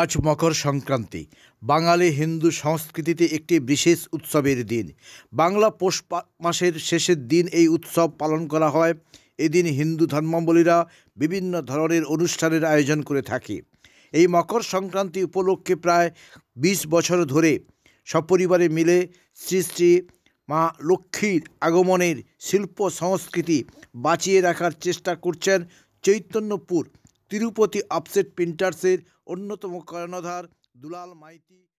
আজ মকর সংক্রান্তি বাঙালি হিন্দু সংস্কৃতিতে একটি বিশেষ উৎসবের দিন বাংলা পৌষ মাসের শেষের দিন এই উৎসব পালন করা হয় এদিন হিন্দু ধর্মাবলীরা বিভিন্ন ধরনের অনুষ্ঠানের আয়োজন করে থাকে এই মকর সংক্রান্তি উপলক্ষে প্রায় ২০ বছর ধরে সপরিবারে মিলে শ্রী শ্রী মা লক্ষ্মীর আগমনের শিল্প সংস্কৃতি বাঁচিয়ে রাখার চেষ্টা করছেন চৈতন্যপুর তিরুপতি আপসেট প্রিন্টার্সের অন্যতম কর্ণধার দুলাল মাইতি